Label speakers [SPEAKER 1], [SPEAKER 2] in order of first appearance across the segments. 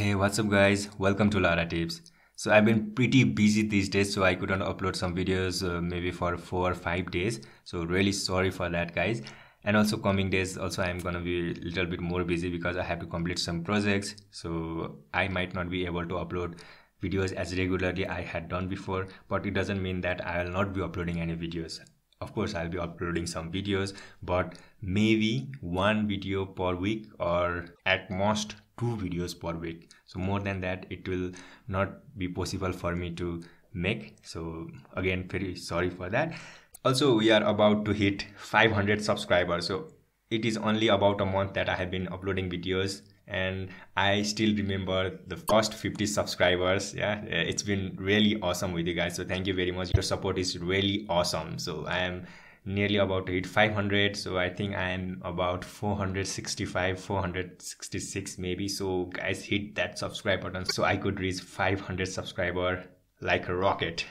[SPEAKER 1] Hey, what's up guys? Welcome to Lara Tips. So I've been pretty busy these days so I couldn't upload some videos uh, maybe for 4 or 5 days. So really sorry for that guys. And also coming days also I'm gonna be a little bit more busy because I have to complete some projects. So I might not be able to upload videos as regularly I had done before but it doesn't mean that I will not be uploading any videos. Of course I'll be uploading some videos but maybe one video per week or at most two videos per week so more than that it will not be possible for me to make so again very sorry for that also we are about to hit 500 subscribers so it is only about a month that i have been uploading videos and i still remember the first 50 subscribers yeah it's been really awesome with you guys so thank you very much your support is really awesome so i am nearly about to hit 500 so i think i am about 465 466 maybe so guys hit that subscribe button so i could reach 500 subscriber like a rocket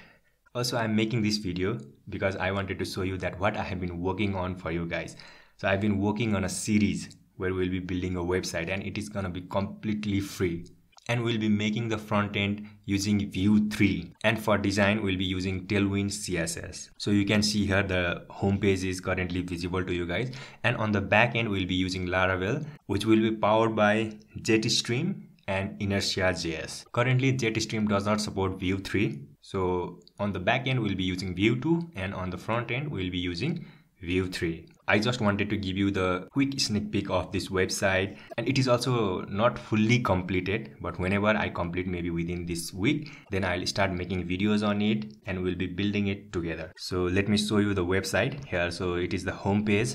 [SPEAKER 1] also i'm making this video because i wanted to show you that what i have been working on for you guys so i've been working on a series where we'll be building a website and it is gonna be completely free and we'll be making the front end using Vue 3 and for design we'll be using Tailwind CSS. So you can see here the homepage is currently visible to you guys and on the back end we'll be using Laravel which will be powered by Jetstream and Inertia.js. Currently Jetstream does not support Vue 3 so on the back end we'll be using Vue 2 and on the front end we'll be using Vue 3. I just wanted to give you the quick sneak peek of this website and it is also not fully completed but whenever I complete maybe within this week then I'll start making videos on it and we'll be building it together. So let me show you the website here so it is the home page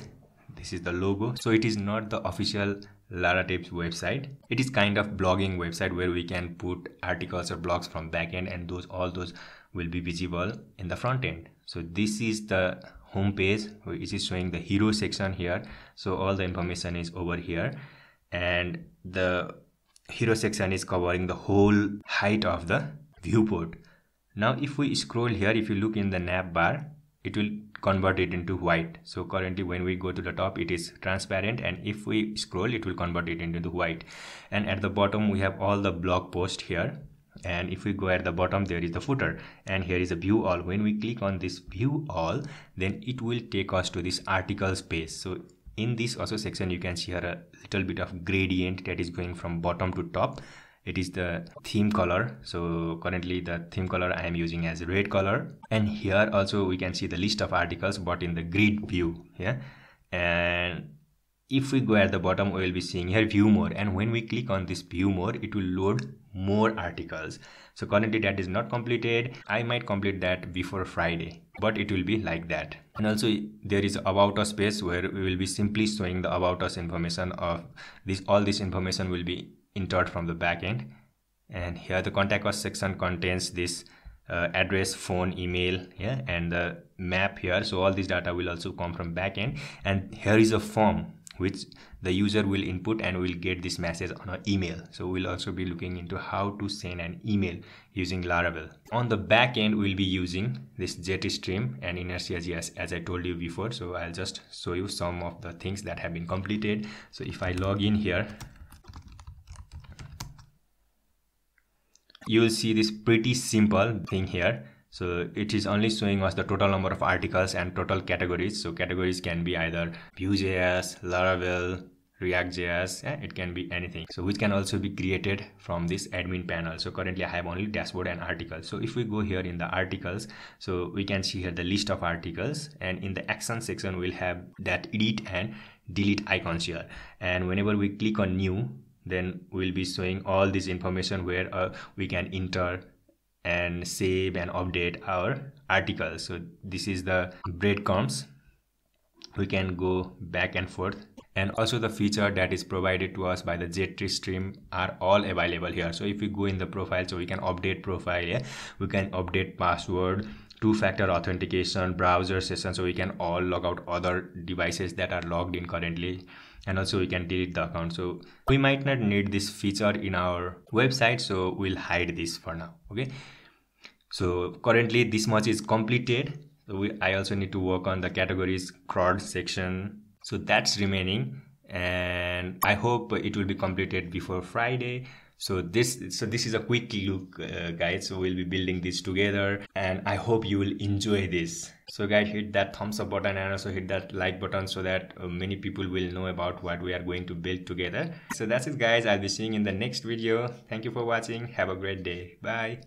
[SPEAKER 1] this is the logo so it is not the official Lara Tapes website. It is kind of blogging website where we can put articles or blogs from backend and those all those will be visible in the front end. So this is the home page which is showing the hero section here so all the information is over here and the hero section is covering the whole height of the viewport now if we scroll here if you look in the nav bar it will convert it into white so currently when we go to the top it is transparent and if we scroll it will convert it into the white and at the bottom we have all the blog post here and if we go at the bottom there is the footer and here is a view all when we click on this view all then it will take us to this articles page so in this also section you can see here a little bit of gradient that is going from bottom to top it is the theme color so currently the theme color i am using as red color and here also we can see the list of articles but in the grid view yeah and if we go at the bottom we will be seeing here view more and when we click on this view more it will load more articles so currently that is not completed i might complete that before friday but it will be like that and also there is about us space where we will be simply showing the about us information of this all this information will be entered from the backend and here the contact us section contains this uh, address phone email yeah and the map here so all this data will also come from backend and here is a form which the user will input and will get this message on an email. So we'll also be looking into how to send an email using Laravel. On the back end, we'll be using this Jetstream and Inertia.js as I told you before. So I'll just show you some of the things that have been completed. So if I log in here, you'll see this pretty simple thing here so it is only showing us the total number of articles and total categories. So categories can be either Vue.js, Laravel, React.js, yeah, it can be anything. So which can also be created from this admin panel. So currently I have only dashboard and articles. So if we go here in the articles, so we can see here the list of articles and in the action section, we'll have that edit and delete icons here. And whenever we click on new, then we'll be showing all this information where uh, we can enter and save and update our article so this is the breadcrumbs we can go back and forth and also the feature that is provided to us by the JetStream stream are all available here so if we go in the profile so we can update profile yeah? we can update password two-factor authentication browser session so we can all log out other devices that are logged in currently and also we can delete the account so we might not need this feature in our website so we'll hide this for now okay so currently this much is completed. So we, I also need to work on the categories crowd section. So that's remaining and I hope it will be completed before Friday. So this so this is a quick look uh, guys. So we'll be building this together and I hope you will enjoy this. So guys hit that thumbs up button and also hit that like button so that uh, many people will know about what we are going to build together. So that's it guys. I'll be seeing in the next video. Thank you for watching. Have a great day. Bye.